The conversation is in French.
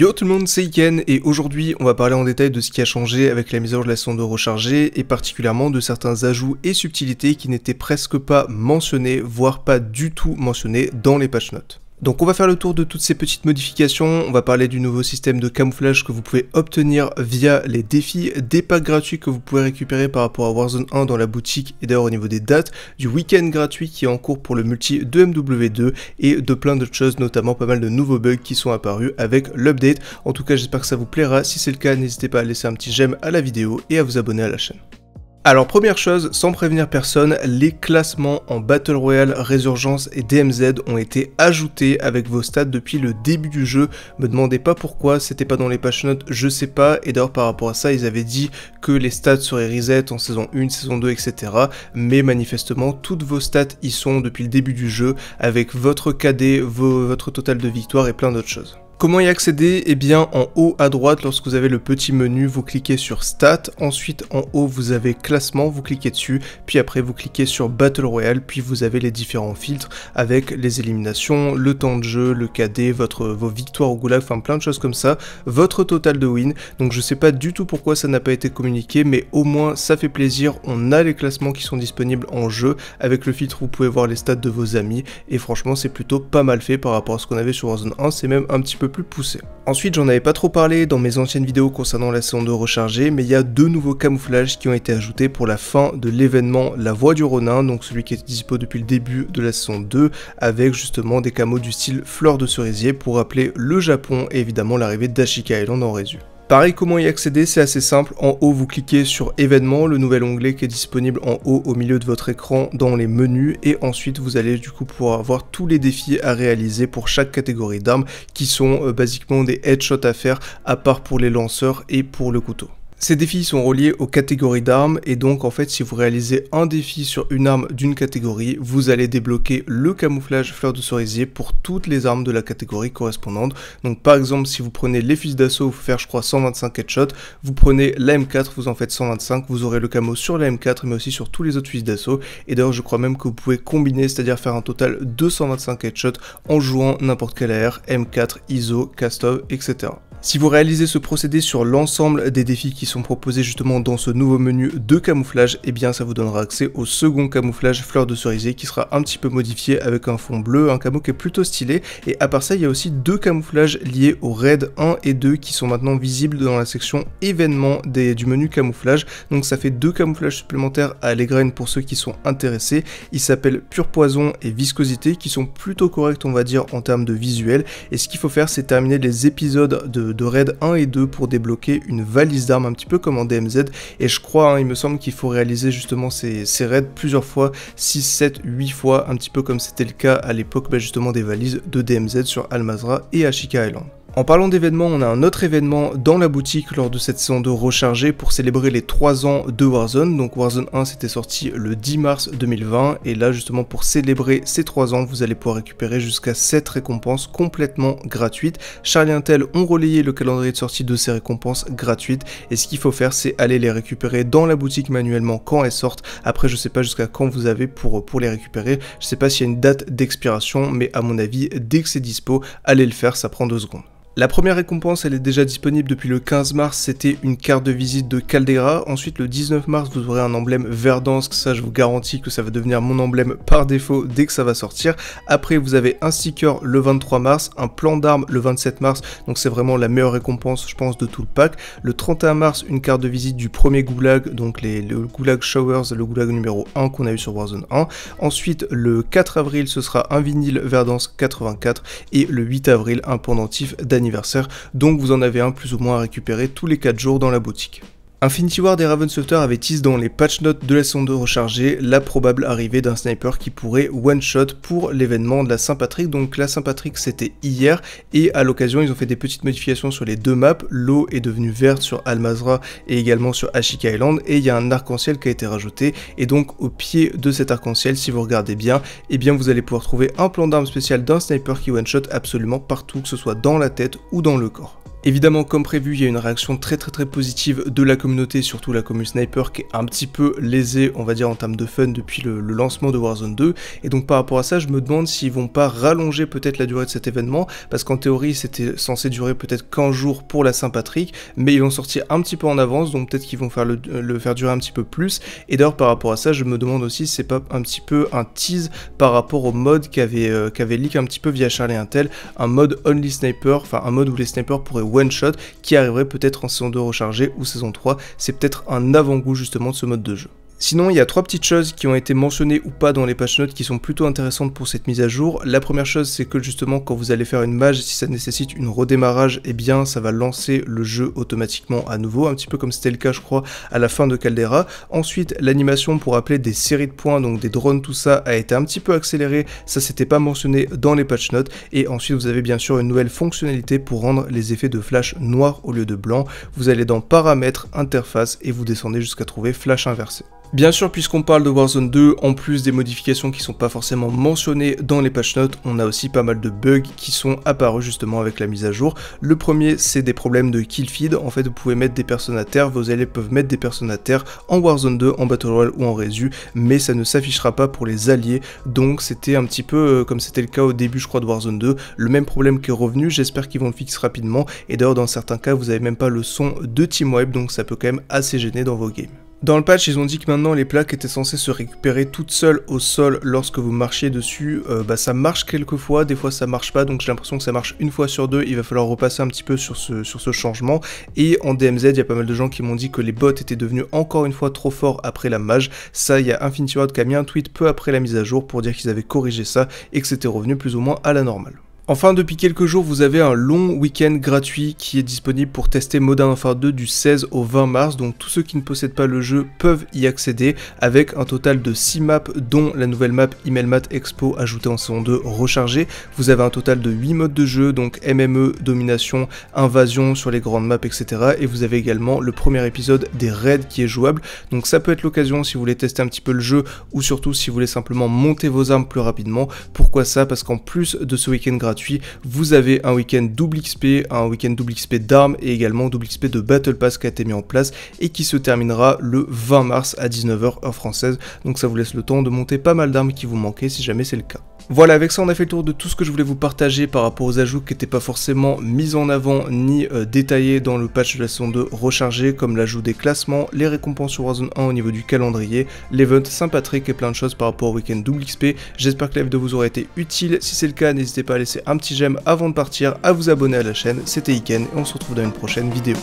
Yo tout le monde, c'est Iken et aujourd'hui on va parler en détail de ce qui a changé avec la mise en jour de la sonde rechargée et particulièrement de certains ajouts et subtilités qui n'étaient presque pas mentionnés, voire pas du tout mentionnés dans les patch notes. Donc on va faire le tour de toutes ces petites modifications, on va parler du nouveau système de camouflage que vous pouvez obtenir via les défis, des packs gratuits que vous pouvez récupérer par rapport à Warzone 1 dans la boutique et d'ailleurs au niveau des dates, du week-end gratuit qui est en cours pour le multi de MW2 et de plein d'autres choses, notamment pas mal de nouveaux bugs qui sont apparus avec l'update. En tout cas j'espère que ça vous plaira, si c'est le cas n'hésitez pas à laisser un petit j'aime à la vidéo et à vous abonner à la chaîne. Alors première chose, sans prévenir personne, les classements en Battle Royale, Résurgence et DMZ ont été ajoutés avec vos stats depuis le début du jeu. Me demandez pas pourquoi, c'était pas dans les patch notes, je sais pas. Et d'ailleurs par rapport à ça, ils avaient dit que les stats seraient reset en saison 1, saison 2, etc. Mais manifestement, toutes vos stats y sont depuis le début du jeu, avec votre KD, votre total de victoire et plein d'autres choses. Comment y accéder Eh bien en haut à droite lorsque vous avez le petit menu vous cliquez sur stats, ensuite en haut vous avez classement, vous cliquez dessus, puis après vous cliquez sur Battle Royale, puis vous avez les différents filtres avec les éliminations, le temps de jeu, le KD, votre, vos victoires au goulag, enfin plein de choses comme ça, votre total de win, donc je sais pas du tout pourquoi ça n'a pas été communiqué mais au moins ça fait plaisir, on a les classements qui sont disponibles en jeu, avec le filtre vous pouvez voir les stats de vos amis et franchement c'est plutôt pas mal fait par rapport à ce qu'on avait sur Warzone 1, c'est même un petit peu plus poussé. Ensuite, j'en avais pas trop parlé dans mes anciennes vidéos concernant la saison 2 rechargée mais il y a deux nouveaux camouflages qui ont été ajoutés pour la fin de l'événement La Voix du Ronin, donc celui qui est dispo depuis le début de la saison 2, avec justement des camos du style fleur de cerisier pour rappeler le Japon et évidemment l'arrivée d'Ashika l'on en résu. Pareil, comment y accéder C'est assez simple. En haut, vous cliquez sur événements, le nouvel onglet qui est disponible en haut au milieu de votre écran dans les menus. Et ensuite, vous allez du coup pouvoir voir tous les défis à réaliser pour chaque catégorie d'armes qui sont euh, basiquement des headshots à faire à part pour les lanceurs et pour le couteau. Ces défis sont reliés aux catégories d'armes et donc en fait si vous réalisez un défi sur une arme d'une catégorie, vous allez débloquer le camouflage fleur de cerisier pour toutes les armes de la catégorie correspondante. Donc par exemple si vous prenez les fils d'assaut, vous faire je crois 125 headshots, vous prenez la M4, vous en faites 125, vous aurez le camo sur la M4 mais aussi sur tous les autres fils d'assaut. Et d'ailleurs je crois même que vous pouvez combiner, c'est-à-dire faire un total de 125 headshots en jouant n'importe quelle AR, M4, ISO, Castov, etc. Si vous réalisez ce procédé sur l'ensemble des défis qui sont proposés justement dans ce nouveau menu de camouflage, et eh bien ça vous donnera accès au second camouflage fleur de cerisier qui sera un petit peu modifié avec un fond bleu, un camo qui est plutôt stylé. Et à part ça, il y a aussi deux camouflages liés au raid 1 et 2 qui sont maintenant visibles dans la section événements du menu camouflage. Donc ça fait deux camouflages supplémentaires à les graines pour ceux qui sont intéressés. Ils s'appellent Pur Poison et Viscosité qui sont plutôt corrects on va dire en termes de visuel. Et ce qu'il faut faire c'est terminer les épisodes de de, raids raid 1 et 2 pour débloquer une valise d'armes, un petit peu comme en DMZ. Et je crois, hein, il me semble qu'il faut réaliser justement ces, raids plusieurs fois, 6, 7, 8 fois, un petit peu comme c'était le cas à l'époque bah, justement des valises de DMZ sur Almazra et Ashika Island. En parlant d'événements, on a un autre événement dans la boutique lors de cette saison de rechargée pour célébrer les 3 ans de Warzone. Donc Warzone 1 s'était sorti le 10 mars 2020 et là justement pour célébrer ces 3 ans, vous allez pouvoir récupérer jusqu'à 7 récompenses complètement gratuites. Charlie Intel ont relayé le calendrier de sortie de ces récompenses gratuites et ce qu'il faut faire c'est aller les récupérer dans la boutique manuellement quand elles sortent. Après je sais pas jusqu'à quand vous avez pour, pour les récupérer, je sais pas s'il y a une date d'expiration mais à mon avis dès que c'est dispo, allez le faire, ça prend 2 secondes. La première récompense, elle est déjà disponible depuis le 15 mars, c'était une carte de visite de Caldera. Ensuite, le 19 mars, vous aurez un emblème Verdansk, ça je vous garantis que ça va devenir mon emblème par défaut dès que ça va sortir. Après, vous avez un sticker le 23 mars, un plan d'armes le 27 mars, donc c'est vraiment la meilleure récompense, je pense, de tout le pack. Le 31 mars, une carte de visite du premier goulag, donc les, le goulag Showers, le goulag numéro 1 qu'on a eu sur Warzone 1. Ensuite, le 4 avril, ce sera un vinyle Verdansk 84 et le 8 avril, un pendentif d'Annie donc vous en avez un plus ou moins à récupérer tous les 4 jours dans la boutique. Infinity War des Raven avait tissé dans les patch notes de la 2 rechargée la probable arrivée d'un sniper qui pourrait one-shot pour l'événement de la Saint-Patrick. Donc la Saint-Patrick c'était hier et à l'occasion ils ont fait des petites modifications sur les deux maps. L'eau est devenue verte sur Almazra et également sur Ashika Island et il y a un arc-en-ciel qui a été rajouté et donc au pied de cet arc-en-ciel si vous regardez bien eh bien vous allez pouvoir trouver un plan d'armes spécial d'un sniper qui one-shot absolument partout que ce soit dans la tête ou dans le corps. Évidemment, comme prévu, il y a une réaction très très très positive de la communauté, surtout la commune sniper qui est un petit peu lésée, on va dire, en termes de fun depuis le, lancement de Warzone 2. Et donc par rapport à ça, je me demande s'ils vont pas rallonger peut-être la durée de cet événement, parce qu'en théorie, c'était censé durer peut-être qu'un jour pour la Saint-Patrick, mais ils vont sortir un petit peu en avance, donc peut-être qu'ils vont faire le, faire durer un petit peu plus. Et d'ailleurs, par rapport à ça, je me demande aussi si c'est pas un petit peu un tease par rapport au mode qu'avait euh, leak un petit peu via Charlie Intel, un mode only sniper, enfin un mode où les snipers pourraient one-shot qui arriverait peut-être en saison 2 rechargée ou saison 3. C'est peut-être un avant-goût justement de ce mode de jeu. Sinon, il y a trois petites choses qui ont été mentionnées ou pas dans les patch notes qui sont plutôt intéressantes pour cette mise à jour. La première chose, c'est que justement, quand vous allez faire une mage, si ça nécessite une redémarrage, eh bien, ça va lancer le jeu automatiquement à nouveau, un petit peu comme c'était le cas, je crois, à la fin de Caldera. Ensuite, l'animation pour appeler des séries de points, donc des drones, tout ça, a été un petit peu accélérée. Ça, c'était pas mentionné dans les patch notes. Et ensuite, vous avez bien sûr une nouvelle fonctionnalité pour rendre les effets de flash noir au lieu de blanc. Vous allez dans paramètres, interface, et vous descendez jusqu'à trouver flash inversé. Bien sûr, puisqu'on parle de Warzone 2, en plus des modifications qui sont pas forcément mentionnées dans les patch notes, on a aussi pas mal de bugs qui sont apparus justement avec la mise à jour. Le premier, c'est des problèmes de kill feed. En fait, vous pouvez mettre des personnes à terre, vos alliés peuvent mettre des personnes à terre en Warzone 2, en Battle Royale ou en Résu, mais ça ne s'affichera pas pour les alliés. Donc, c'était un petit peu euh, comme c'était le cas au début, je crois, de Warzone 2. Le même problème qui est revenu, j'espère qu'ils vont le fixer rapidement. Et d'ailleurs, dans certains cas, vous n'avez même pas le son de Team Web, donc ça peut quand même assez gêner dans vos games. Dans le patch, ils ont dit que maintenant les plaques étaient censées se récupérer toutes seules au sol lorsque vous marchiez dessus. Euh, bah, ça marche quelques fois, des fois ça marche pas, donc j'ai l'impression que ça marche une fois sur deux. Il va falloir repasser un petit peu sur ce, sur ce changement. Et en DMZ, il y a pas mal de gens qui m'ont dit que les bots étaient devenus encore une fois trop forts après la mage. Ça, il y a Infinity Ward qui a mis un tweet peu après la mise à jour pour dire qu'ils avaient corrigé ça et que c'était revenu plus ou moins à la normale. Enfin, depuis quelques jours, vous avez un long week-end gratuit qui est disponible pour tester Modern Warfare 2 du 16 au 20 mars. Donc tous ceux qui ne possèdent pas le jeu peuvent y accéder avec un total de 6 maps dont la nouvelle map Mat Expo ajoutée en saison 2 rechargée. Vous avez un total de 8 modes de jeu, donc MME, domination, invasion sur les grandes maps, etc. Et vous avez également le premier épisode des raids qui est jouable. Donc ça peut être l'occasion si vous voulez tester un petit peu le jeu ou surtout si vous voulez simplement monter vos armes plus rapidement. Pourquoi ça Parce qu'en plus de ce week-end gratuit, vous avez un week-end double XP, un week-end double XP d'armes et également double XP de Battle Pass qui a été mis en place et qui se terminera le 20 mars à 19h heure française. Donc ça vous laisse le temps de monter pas mal d'armes qui vous manquaient si jamais c'est le cas. Voilà, avec ça on a fait le tour de tout ce que je voulais vous partager par rapport aux ajouts qui n'étaient pas forcément mis en avant ni euh, détaillés dans le patch de la saison 2 rechargé, comme l'ajout des classements, les récompenses sur Warzone 1 au niveau du calendrier, l'event Saint-Patrick et plein de choses par rapport au week-end double XP. J'espère que la vidéo vous aura été utile. Si c'est le cas, n'hésitez pas à laisser un petit j'aime avant de partir, à vous abonner à la chaîne. C'était Iken et on se retrouve dans une prochaine vidéo.